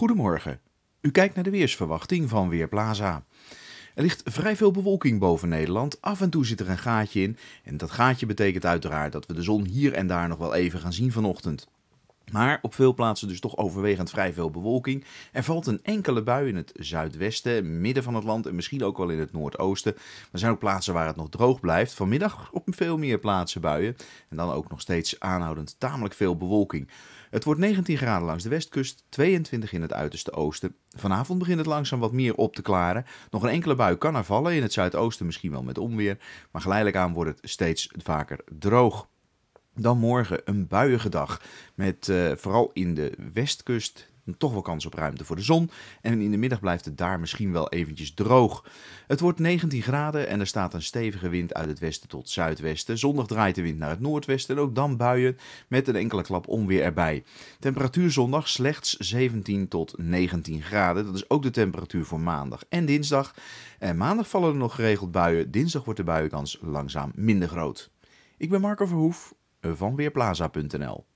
Goedemorgen. U kijkt naar de weersverwachting van Weerplaza. Er ligt vrij veel bewolking boven Nederland. Af en toe zit er een gaatje in. En dat gaatje betekent uiteraard dat we de zon hier en daar nog wel even gaan zien vanochtend. Maar op veel plaatsen dus toch overwegend vrij veel bewolking. Er valt een enkele bui in het zuidwesten, midden van het land en misschien ook wel in het noordoosten. er zijn ook plaatsen waar het nog droog blijft. Vanmiddag op veel meer plaatsen buien. En dan ook nog steeds aanhoudend tamelijk veel bewolking. Het wordt 19 graden langs de westkust, 22 in het uiterste oosten. Vanavond begint het langzaam wat meer op te klaren. Nog een enkele bui kan er vallen, in het zuidoosten misschien wel met onweer. Maar geleidelijk aan wordt het steeds vaker droog. Dan morgen een buiige dag met eh, vooral in de westkust toch wel kans op ruimte voor de zon. En in de middag blijft het daar misschien wel eventjes droog. Het wordt 19 graden en er staat een stevige wind uit het westen tot zuidwesten. Zondag draait de wind naar het noordwesten en ook dan buien met een enkele klap onweer erbij. Temperatuur zondag slechts 17 tot 19 graden. Dat is ook de temperatuur voor maandag en dinsdag. En maandag vallen er nog geregeld buien. Dinsdag wordt de buienkans langzaam minder groot. Ik ben Marco Verhoef van Weerplaza.nl.